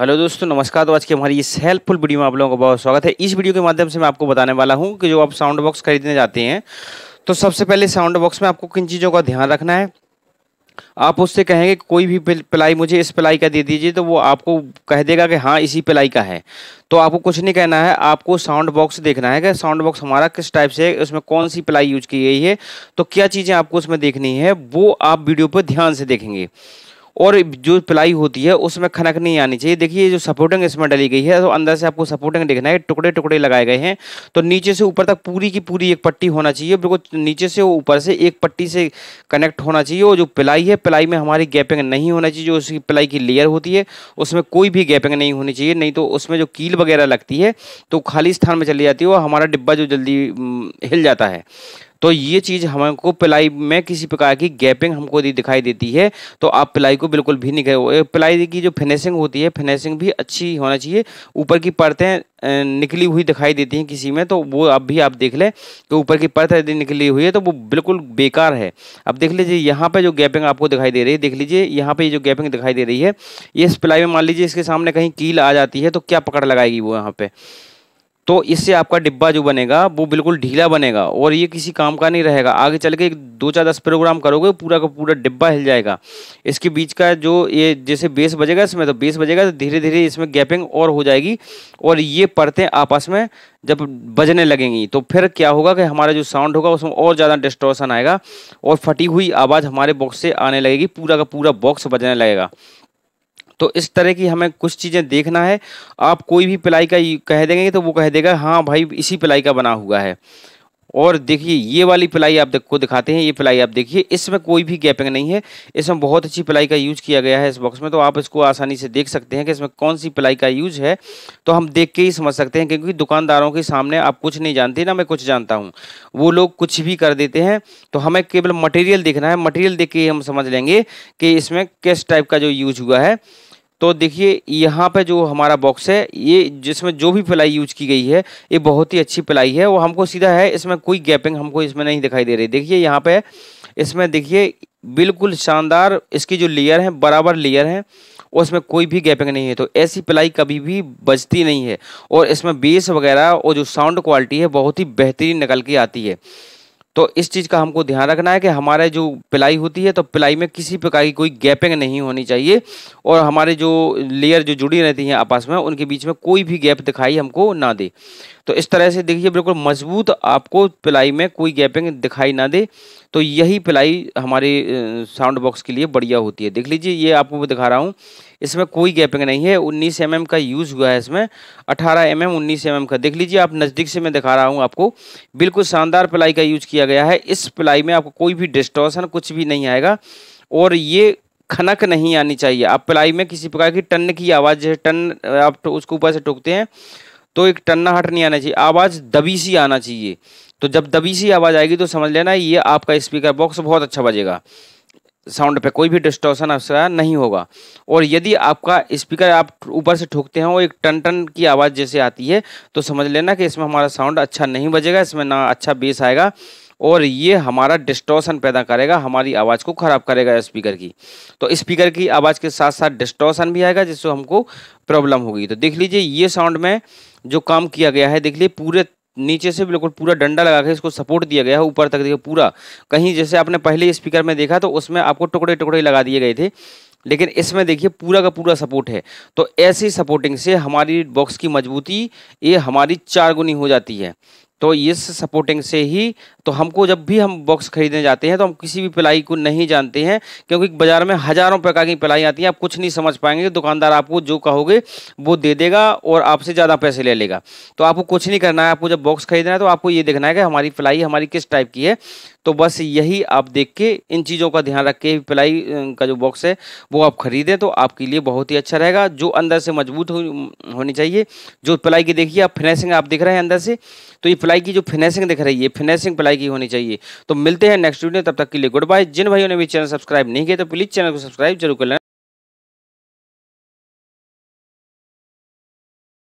hello दोस्तों नमस्कार तो आज की हमारी इस हेल्पफुल वीडियो में आप लोगों का बहुत स्वागत है इस वीडियो के माध्यम से मैं आपको बताने वाला हूं कि जो आप साउंड बॉक्स खरीदने जाते हैं तो सबसे पहले साउंड बॉक्स में आपको किन चीज़ों का ध्यान रखना है आप उससे कहेंगे कोई भी प्लाई मुझे इस प्लाई का दे दीजिए तो वो आपको कह देगा कि हाँ इसी प्लाई का है तो आपको कुछ नहीं कहना है आपको साउंड बॉक्स देखना है कि साउंड बॉक्स हमारा किस टाइप से है उसमें कौन सी प्लाई यूज की गई है तो क्या चीज़ें आपको उसमें देखनी है वो आप वीडियो पर ध्यान से देखेंगे और जो प्लाई होती है उसमें खनक नहीं आनी चाहिए देखिए जो सपोर्टिंग इसमें डली गई है तो अंदर से आपको सपोर्टिंग देखना है टुकड़े टुकड़े लगाए गए हैं तो नीचे से ऊपर तक पूरी की पूरी एक पट्टी होना चाहिए बिल्कुल नीचे से ऊपर से एक पट्टी से कनेक्ट होना चाहिए और जो प्लाई है प्लाई में हमारी गैपिंग नहीं होना चाहिए जो उसकी प्लाई की लेयर होती है उसमें कोई भी गैपिंग नहीं होनी चाहिए नहीं तो उसमें जो कील वगैरह लगती है तो खाली स्थान में चली जाती है और हमारा डिब्बा जो जल्दी हम्म, हिल जाता है तो ये चीज़ हमको प्लाई में किसी प्रकार की गैपिंग हमको यदि दिखाई देती है तो आप प्लाई को बिल्कुल भी नहीं गए प्लाई की जो फिनिशिंग होती है फिनिशिंग भी अच्छी होना चाहिए ऊपर की परतें निकली हुई दिखाई देती हैं किसी में तो वो अब भी आप देख लें कि ऊपर की परत यदि निकली हुई है तो वो बिल्कुल बेकार है अब देख लीजिए यहाँ पर जो गैपिंग आपको दिखाई दे रही है देख लीजिए यहाँ ये जो गैपिंग दिखाई दे रही है ये इस प्लाई में मान लीजिए इसके सामने कहीं कील आ जाती है तो क्या पकड़ लगाएगी वो यहाँ पर तो इससे आपका डिब्बा जो बनेगा वो बिल्कुल ढीला बनेगा और ये किसी काम का नहीं रहेगा आगे चल के दो चार दस प्रोग्राम करोगे पूरा का पूरा डिब्बा हिल जाएगा इसके बीच का जो ये जैसे बेस बजेगा इसमें तो बेस बजेगा तो धीरे धीरे इसमें गैपिंग और हो जाएगी और ये परतें आपस में जब बजने लगेंगी तो फिर क्या होगा कि हमारा जो साउंड होगा उसमें और ज़्यादा डिस्टॉर्सन आएगा और फटी हुई आवाज़ हमारे बॉक्स से आने लगेगी पूरा का पूरा बॉक्स बजने लगेगा तो इस तरह की हमें कुछ चीज़ें देखना है आप कोई भी पिलाई का कह देंगे तो वो कह देगा हाँ भाई इसी पिलाई का बना हुआ है और देखिए ये वाली पिलाई आप को दिखाते हैं ये पिलाई आप देखिए इसमें कोई भी गैपिंग नहीं है इसमें बहुत अच्छी पिलाई का यूज़ किया गया है इस बॉक्स में तो आप इसको आसानी से देख सकते हैं कि इसमें कौन सी पिलाई का यूज़ है तो हम देख के ही समझ सकते हैं क्योंकि दुकानदारों के सामने आप कुछ नहीं जानते ना मैं कुछ जानता हूँ वो लोग कुछ भी कर देते हैं तो हमें केवल मटेरियल देखना है मटेरियल देख के हम समझ लेंगे कि इसमें किस टाइप का जो यूज हुआ है तो देखिए यहाँ पे जो हमारा बॉक्स है ये जिसमें जो भी पिलाई यूज की गई है ये बहुत ही अच्छी पिलाई है वो हमको सीधा है इसमें कोई गैपिंग हमको इसमें नहीं दिखाई दे रही देखिए यहाँ पे इसमें देखिए बिल्कुल शानदार इसकी जो लेयर है बराबर लेयर है उसमें कोई भी गैपिंग नहीं है तो ऐसी पिलाई कभी भी बजती नहीं है और इसमें बेस वगैरह और जो साउंड क्वालिटी है बहुत ही बेहतरीन निकल के आती है तो इस चीज़ का हमको ध्यान रखना है कि हमारे जो पिलाई होती है तो पिलाई में किसी प्रकार की कोई गैपिंग नहीं होनी चाहिए और हमारे जो लेयर जो जुड़ी रहती हैं आपस में उनके बीच में कोई भी गैप दिखाई हमको ना दे तो इस तरह से देखिए बिल्कुल मजबूत आपको पिलाई में कोई गैपिंग दिखाई ना दे तो यही पिलाई हमारे साउंड बॉक्स के लिए बढ़िया होती है देख लीजिए ये आपको दिखा रहा हूँ इसमें कोई गैपिंग नहीं है 19 एम का यूज़ हुआ है इसमें 18 एम एम 19 एम का देख लीजिए आप नज़दीक से मैं दिखा रहा हूँ आपको बिल्कुल शानदार प्लाई का यूज़ किया गया है इस प्लाई में आपको कोई भी डिस्टॉर्सन कुछ भी नहीं आएगा और ये खनक नहीं आनी चाहिए आप प्लाई में किसी प्रकार की टन की आवाज़ जैसे टन आप तो उसको ऊपर से टोकते हैं तो एक टन्ना हट नहीं आना चाहिए आवाज़ दबी सी आना चाहिए तो जब दबी सी आवाज़ आएगी तो समझ लेना ये आपका स्पीकर बॉक्स बहुत अच्छा बजेगा साउंड पे कोई भी डिस्टोशन आपका नहीं होगा और यदि आपका स्पीकर आप ऊपर से ठोकते हैं और एक टन टन की आवाज़ जैसे आती है तो समझ लेना कि इसमें हमारा साउंड अच्छा नहीं बजेगा इसमें ना अच्छा बेस आएगा और ये हमारा डिस्टोशन पैदा करेगा हमारी आवाज़ को ख़राब करेगा स्पीकर की तो स्पीकर की आवाज़ के साथ साथ डिस्टोशन भी आएगा जिससे हमको प्रॉब्लम होगी तो देख लीजिए ये साउंड में जो काम किया गया है देख लीजिए पूरे नीचे से बिल्कुल पूरा डंडा लगा के इसको सपोर्ट दिया गया है ऊपर तक देखिए पूरा कहीं जैसे आपने पहले स्पीकर में देखा तो उसमें आपको टुकड़े टुकड़े लगा दिए गए थे लेकिन इसमें देखिए पूरा का पूरा सपोर्ट है तो ऐसी सपोर्टिंग से हमारी बॉक्स की मजबूती ये हमारी चार गुनी हो जाती है तो इस सपोर्टिंग से ही तो हमको जब भी हम बॉक्स खरीदने जाते हैं तो हम किसी भी पिलाई को नहीं जानते हैं क्योंकि बाज़ार में हज़ारों प्रकार की पिलाई आती हैं आप कुछ नहीं समझ पाएंगे तो दुकानदार आपको जो कहोगे वो दे देगा और आपसे ज़्यादा पैसे ले लेगा तो आपको कुछ नहीं करना है आपको जब बॉक्स खरीदना है तो आपको ये देखना है कि हमारी पिलाई हमारी किस टाइप की है तो बस यही आप देख के इन चीज़ों का ध्यान रख के पिलाई अं, का जो बॉक्स है वो आप ख़रीदें तो आपके लिए बहुत ही अच्छा रहेगा जो अंदर से मजबूत होनी चाहिए जो पिलाई की देखिए आप फिनेसिंग आप देख रहे हैं अंदर से तो ये प्लाई की जो फिनेसिंग दिख रही है फिनेसिंग प्लाई की होनी चाहिए तो मिलते हैं नेक्स्ट वीडियो तब तक के लिए गुड बाय जिन भाइयों ने भी चैनल सब्सक्राइब नहीं किया तो प्लीज़ चैनल को सब्सक्राइब जरूर कर लेना